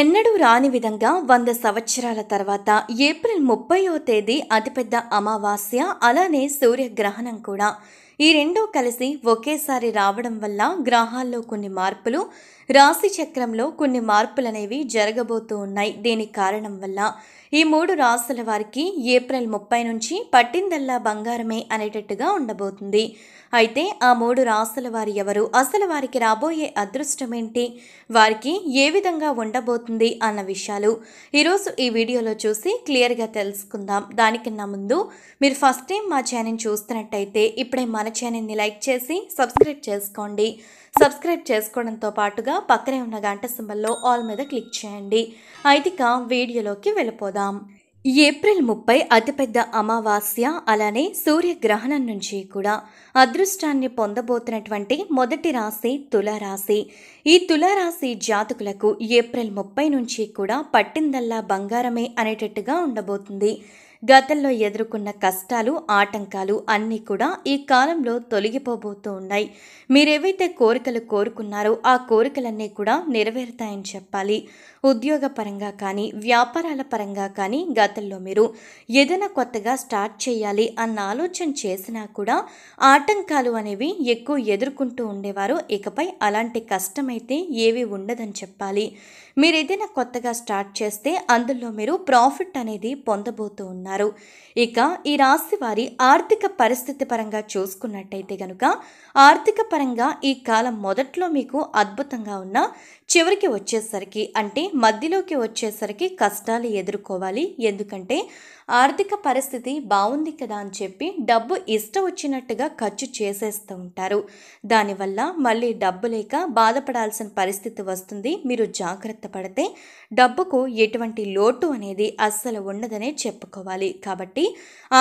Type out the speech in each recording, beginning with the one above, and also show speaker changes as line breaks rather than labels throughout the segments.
ఎన్నడూ రాని విధంగా వంద సంవత్సరాల తర్వాత ఏప్రిల్ ముప్పయో తేదీ అతిపెద్ద అమావాస్య అలానే సూర్యగ్రహణం కూడా ఈ రెండూ కలిసి ఒకేసారి రావడం వల్ల గ్రహాల్లో కొన్ని మార్పులు రాశి చక్రంలో కొన్ని మార్పులు అనేవి జరగబోతూ ఉన్నాయి దీని కారణం వల్ల ఈ మూడు రాసుల వారికి ఏప్రిల్ ముప్పై నుంచి పట్టిందల్లా బంగారమే అనేటట్టుగా ఉండబోతుంది అయితే ఆ మూడు రాసుల వారి ఎవరు అసలు వారికి రాబోయే అదృష్టం ఏంటి వారికి ఏ విధంగా ఉండబోతుంది అన్న విషయాలు ఈరోజు ఈ వీడియోలో చూసి క్లియర్గా తెలుసుకుందాం దానికన్నా ముందు మీరు ఫస్ట్ టైం మా ఛానల్ చూస్తున్నట్టయితే ఇప్పుడే మా మన ఛానల్ని లైక్ చేసి సబ్స్క్రైబ్ చేసుకోండి సబ్స్క్రైబ్ చేసుకోవడంతో పాటుగా పక్కనే ఉన్న గంట సింబల్లో ఆల్ మీద క్లిక్ చేయండి అయితే ఇక వీడియోలోకి వెళ్ళిపోదాం ఏప్రిల్ ముప్పై అతిపెద్ద అమావాస్య అలానే సూర్యగ్రహణం నుంచి కూడా అదృష్టాన్ని పొందబోతున్నటువంటి మొదటి రాశి తులారాశి ఈ తులారాశి జాతకులకు ఏప్రిల్ ముప్పై నుంచి కూడా పట్టిందల్లా బంగారమే అనేటట్టుగా ఉండబోతుంది గతంలో ఎదుర్కొన్న కష్టాలు ఆటంకాలు అన్నీ కూడా ఈ కాలంలో తొలగిపోబోతూ ఉన్నాయి మీరేవైతే కోరికలు కోరుకున్నారో ఆ కోరికలన్నీ కూడా నెరవేరుతాయని చెప్పాలి ఉద్యోగ పరంగా కానీ వ్యాపారాల పరంగా కానీ గతంలో మీరు ఏదైనా కొత్తగా స్టార్ట్ చేయాలి అన్న ఆలోచన చేసినా కూడా ఆటంకాలు అనేవి ఎక్కువ ఎదుర్కొంటూ ఉండేవారు ఇకపై అలాంటి కష్టమైతే ఏవి ఉండదని చెప్పాలి మీరు ఏదైనా కొత్తగా స్టార్ట్ చేస్తే అందులో మీరు ప్రాఫిట్ అనేది పొందబోతూ ఉన్నారు ఇక ఈ రాశి వారి ఆర్థిక పరిస్థితి పరంగా చూసుకున్నట్టయితే కనుక ఆర్థిక పరంగా ఈ కాలం మొదట్లో మీకు అద్భుతంగా ఉన్న చివరికి వచ్చేసరికి అంటే మధ్యలోకి వచ్చేసరికి కష్టాలు ఎదుర్కోవాలి ఎందుకంటే ఆర్థిక పరిస్థితి బాగుంది కదా అని చెప్పి డబ్బు ఇష్టం వచ్చినట్టుగా ఖర్చు చేసేస్తూ ఉంటారు దానివల్ల మళ్ళీ డబ్బు లేక బాధపడాల్సిన పరిస్థితి వస్తుంది మీరు జాగ్రత్త పడితే డబ్బుకు ఎటువంటి లోటు అనేది అస్సలు ఉండదనే చెప్పుకోవాలి కాబట్టి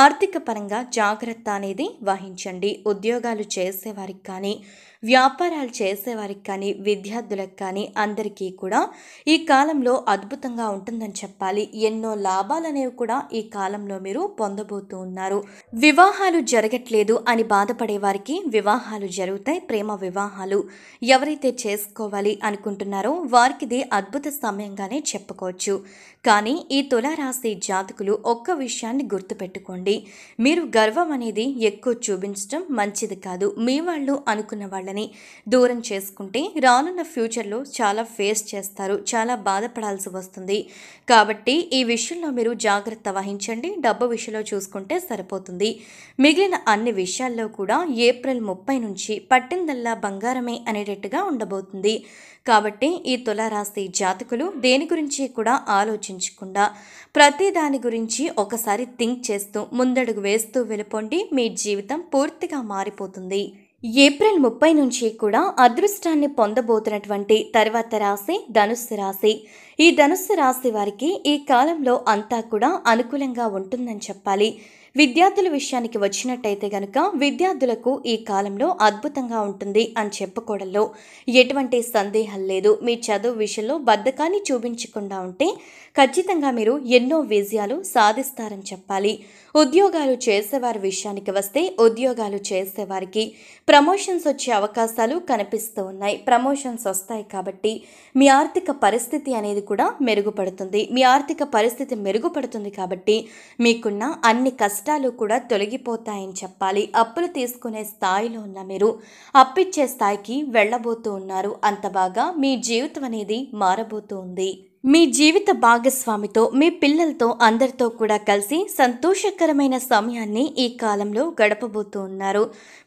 ఆర్థిక పరంగా జాగ్రత్త అనేది వహించండి ఉద్యోగాలు చేసేవారికి కానీ వ్యాపారాలు చేసేవారికి కానీ విద్యార్థులకు కానీ అందరికీ కూడా ఈ కాలంలో అద్భుతంగా ఉంటుందని చెప్పాలి ఎన్నో లాభాలు అనేవి కూడా ఈ కాలంలో మీరు పొందబోతూ ఉన్నారు వివాహాలు జరగట్లేదు అని బాధపడే వారికి వివాహాలు జరుగుతాయి ప్రేమ వివాహాలు ఎవరైతే చేసుకోవాలి అనుకుంటున్నారో వారికిది అద్భుత సమయంగానే చెప్పుకోవచ్చు కానీ ఈ తులారాశి జాతకులు ఒక్క విషయాన్ని గుర్తుపెట్టుకోండి మీరు గర్వం అనేది ఎక్కువ చూపించడం మంచిది కాదు మీ వాళ్ళు అనుకున్న వాళ్ళని దూరం చేసుకుంటే రానున్న ఫ్యూచర్లో చాలా ఫేస్ చేస్తారు చాలా బాధపడాల్సి వస్తుంది కాబట్టి ఈ విషయంలో మీరు జాగ్రత్త వహించి ఉంచండి డబ్బు విషయంలో చూసుకుంటే సరిపోతుంది మిగిలిన అన్ని విషయాల్లో కూడా ఏప్రిల్ ముప్పై నుంచి పట్టిందల్లా బంగారమే అనేటట్టుగా ఉండబోతుంది కాబట్టి ఈ తులారాశి జాతకులు దేని గురించి కూడా ఆలోచించకుండా ప్రతి దాని గురించి ఒకసారి థింక్ చేస్తూ ముందడుగు వేస్తూ వెళ్ళిపోండి మీ జీవితం పూర్తిగా మారిపోతుంది ఏప్రిల్ ముప్పై నుంచి కూడా అదృష్టాన్ని పొందబోతున్నటువంటి తర్వాత రాశి ధనుస్సు రాశి ఈ ధనుస్సు రాశి వారికి ఈ కాలంలో అంతా కూడా అనుకూలంగా ఉంటుందని చెప్పాలి విద్యార్థుల విషయానికి వచ్చినట్టయితే గనుక విద్యార్థులకు ఈ కాలంలో అద్భుతంగా ఉంటుంది అని చెప్పుకోవడంలో ఎటువంటి సందేహం లేదు మీ చదువు విషయంలో బద్ధకాన్ని చూపించకుండా ఉంటే ఖచ్చితంగా మీరు ఎన్నో విజయాలు సాధిస్తారని చెప్పాలి ఉద్యోగాలు చేసేవారి విషయానికి వస్తే ఉద్యోగాలు చేసేవారికి ప్రమోషన్స్ వచ్చే అవకాశాలు కనిపిస్తూ ఉన్నాయి ప్రమోషన్స్ వస్తాయి కాబట్టి మీ ఆర్థిక పరిస్థితి అనేది కూడా మెరుగుపడుతుంది మీ ఆర్థిక పరిస్థితి మెరుగుపడుతుంది కాబట్టి మీకున్న అన్ని కష్టాలు కూడా తొలగిపోతాయని చెప్పాలి అప్పులు తీసుకునే స్థాయిలో ఉన్న మీరు అప్పిచ్చే స్థాయికి వెళ్ళబోతూ ఉన్నారు అంత బాగా మీ జీవితం అనేది మారబోతూ ఉంది మీ జీవిత భాగస్వామితో మీ పిల్లలతో అందరితో కూడా కలిసి సంతోషకరమైన సమయాన్ని ఈ కాలంలో గడపబోతూ ఉన్నారు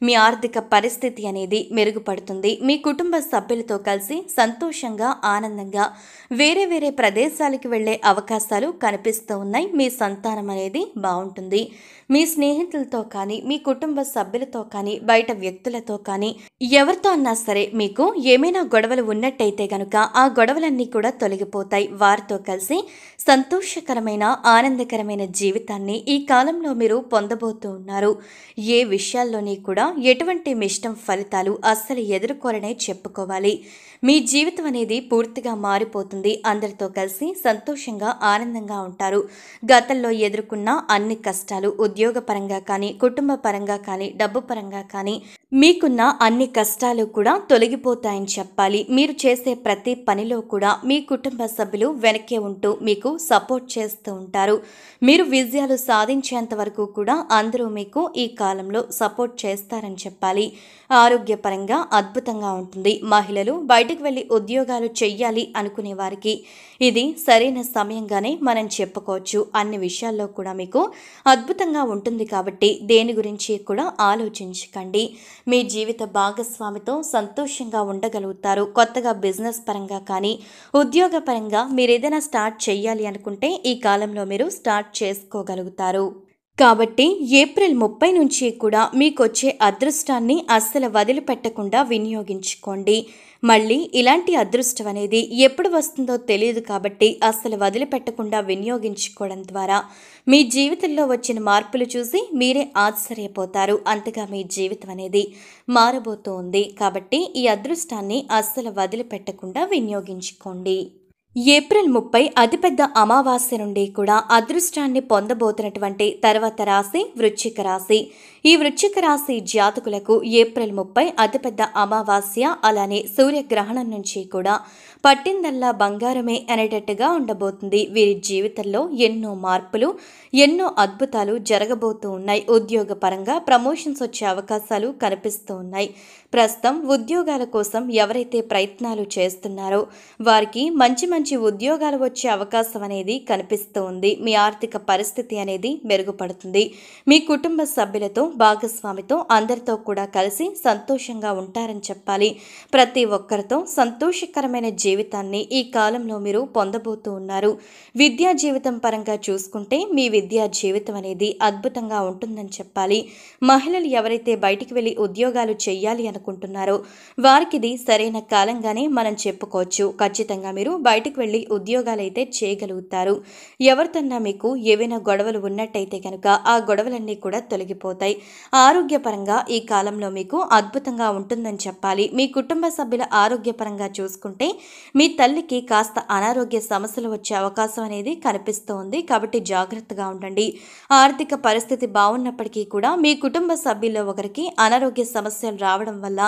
మీ ఆర్థిక పరిస్థితి అనేది మెరుగుపడుతుంది మీ కుటుంబ సభ్యులతో కలిసి సంతోషంగా ఆనందంగా వేరే వేరే ప్రదేశాలకు వెళ్లే అవకాశాలు కనిపిస్తూ ఉన్నాయి మీ సంతానం అనేది బాగుంటుంది మీ స్నేహితులతో కానీ మీ కుటుంబ సభ్యులతో కానీ బయట వ్యక్తులతో కానీ ఎవరితో అన్నా సరే మీకు ఏమైనా గొడవలు ఉన్నట్టయితే గనుక ఆ గొడవలన్నీ కూడా తొలగిపోతాయి వారితో కలిసి సంతోషకరమైన ఆనందకరమైన జీవితాన్ని ఈ కాలంలో మీరు పొందబోతూ ఉన్నారు ఏ విషయాల్లోని కూడా ఎటువంటి మిష్టం ఫలితాలు అస్సలు ఎదుర్కోరనే చెప్పుకోవాలి మీ జీవితం అనేది పూర్తిగా మారిపోతుంది అందరితో కలిసి సంతోషంగా ఆనందంగా ఉంటారు గతంలో ఎదుర్కొన్న అన్ని కష్టాలు ఉద్యోగపరంగా కానీ కుటుంబ పరంగా కానీ డబ్బు పరంగా కానీ మీకున్న అన్ని కష్టాలు కూడా తొలగిపోతాయని చెప్పాలి మీరు చేసే ప్రతి పనిలో కూడా మీ కుటుంబ సభ్యులు సభ్యులు వెనక్కే ఉంటూ మీకు సపోర్ట్ చేస్తూ ఉంటారు మీరు విజయాలు సాధించేంత వరకు కూడా అందరూ మీకు ఈ కాలంలో సపోర్ట్ చేస్తారని చెప్పాలి ఆరోగ్యపరంగా అద్భుతంగా ఉంటుంది మహిళలు బయటకు వెళ్ళి ఉద్యోగాలు చెయ్యాలి అనుకునే వారికి ఇది సరైన సమయంగానే మనం చెప్పుకోవచ్చు అన్ని విషయాల్లో కూడా మీకు అద్భుతంగా ఉంటుంది కాబట్టి దేని గురించి కూడా ఆలోచించకండి మీ జీవిత భాగస్వామితో సంతోషంగా ఉండగలుగుతారు కొత్తగా బిజినెస్ పరంగా కానీ ఉద్యోగపరంగా మీరు ఏదైనా స్టార్ట్ చేయాలి అనుకుంటే ఈ కాలంలో మీరు స్టార్ట్ చేసుకోగలుగుతారు కాబట్టి ఏప్రిల్ ముప్పై నుంచి కూడా మీకొచ్చే అదృష్టాన్ని అస్సలు వదిలిపెట్టకుండా వినియోగించుకోండి మళ్ళీ ఇలాంటి అదృష్టం అనేది ఎప్పుడు వస్తుందో తెలియదు కాబట్టి అస్సలు వదిలిపెట్టకుండా వినియోగించుకోవడం ద్వారా మీ జీవితంలో వచ్చిన మార్పులు చూసి మీరే ఆశ్చర్యపోతారు అంతగా మీ జీవితం అనేది మారబోతోంది కాబట్టి ఈ అదృష్టాన్ని అస్సలు వదిలిపెట్టకుండా వినియోగించుకోండి ఏప్రిల్ ముప్పై అతిపెద్ద అమావాస్య నుండి కూడా అదృష్టాన్ని పొందబోతున్నటువంటి తర్వాత రాశి వృశ్చిక రాశి ఈ వృశ్చిక రాశి జాతకులకు ఏప్రిల్ ముప్పై అతిపెద్ద అమావాస్య అలానే సూర్యగ్రహణం నుంచి కూడా పట్టిందల్లా బంగారమే అనేటట్టుగా ఉండబోతుంది వీరి జీవితంలో ఎన్నో మార్పులు ఎన్నో అద్భుతాలు జరగబోతూ ఉన్నాయి ఉద్యోగపరంగా ప్రమోషన్స్ వచ్చే అవకాశాలు కనిపిస్తూ ఉన్నాయి ప్రస్తుతం ఉద్యోగాల కోసం ఎవరైతే ప్రయత్నాలు చేస్తున్నారో వారికి మంచి మంచి ఉద్యోగాలు వచ్చే అవకాశం అనేది కనిపిస్తూ ఉంది మీ ఆర్థిక పరిస్థితి అనేది మెరుగుపడుతుంది మీ కుటుంబ సభ్యులతో భాగస్వామితో అందరితో కూడా కలిసి సంతోషంగా ఉంటారని చెప్పాలి ప్రతి ఒక్కరితో సంతోషకరమైన జీవితం జీవితాన్ని ఈ కాలంలో మీరు పొందబోతూ ఉన్నారు విద్యా జీవితం పరంగా చూసుకుంటే మీ విద్యా జీవితం అనేది అద్భుతంగా ఉంటుందని చెప్పాలి మహిళలు ఎవరైతే బయటికి వెళ్ళి ఉద్యోగాలు చేయాలి అనుకుంటున్నారో వారికి ఇది సరైన కాలంగానే మనం చెప్పుకోవచ్చు ఖచ్చితంగా మీరు బయటకు వెళ్ళి ఉద్యోగాలు అయితే చేయగలుగుతారు ఎవరితన్నా మీకు ఏవైనా గొడవలు ఉన్నట్టయితే కనుక ఆ గొడవలన్నీ కూడా తొలగిపోతాయి ఆరోగ్యపరంగా ఈ కాలంలో మీకు అద్భుతంగా ఉంటుందని చెప్పాలి మీ కుటుంబ సభ్యుల ఆరోగ్యపరంగా చూసుకుంటే మీ తల్లికి కాస్త అనారోగ్య సమస్యలు వచ్చే అవకాశం అనేది కనిపిస్తోంది కాబట్టి జాగ్రత్తగా ఉండండి ఆర్థిక పరిస్థితి బాగున్నప్పటికీ కూడా మీ కుటుంబ సభ్యుల్లో ఒకరికి అనారోగ్య సమస్యలు రావడం వల్ల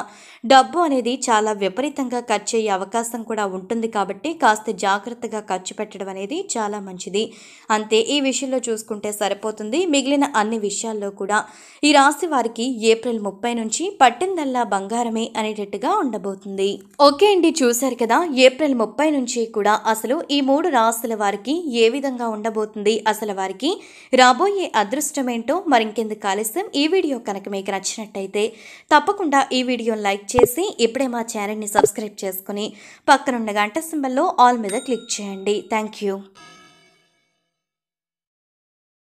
డబ్బు అనేది చాలా విపరీతంగా ఖర్చు అయ్యే అవకాశం కూడా ఉంటుంది కాబట్టి కాస్త జాగ్రత్తగా ఖర్చు పెట్టడం అనేది చాలా మంచిది అంతే ఈ విషయంలో చూసుకుంటే సరిపోతుంది మిగిలిన అన్ని విషయాల్లో కూడా ఈ రాశి వారికి ఏప్రిల్ ముప్పై నుంచి పట్టిందల్లా బంగారమే అనేటట్టుగా ఉండబోతుంది ఓకే అండి చూశారు కదా ఏప్రిల్ ముప్పై నుంచి కూడా అసలు ఈ మూడు రాశుల వారికి ఏ విధంగా ఉండబోతుంది అసలు వారికి రాబోయే అదృష్టమేంటో మరింకెందుకు ఆలస్యం ఈ వీడియో కనుక మీకు నచ్చినట్టయితే తప్పకుండా ఈ వీడియోని లైక్ చేసి ఇప్పుడే మా ఛానల్ని సబ్స్క్రైబ్ చేసుకుని పక్కనున్న గంట సింబల్లో ఆల్ మీద క్లిక్ చేయండి థ్యాంక్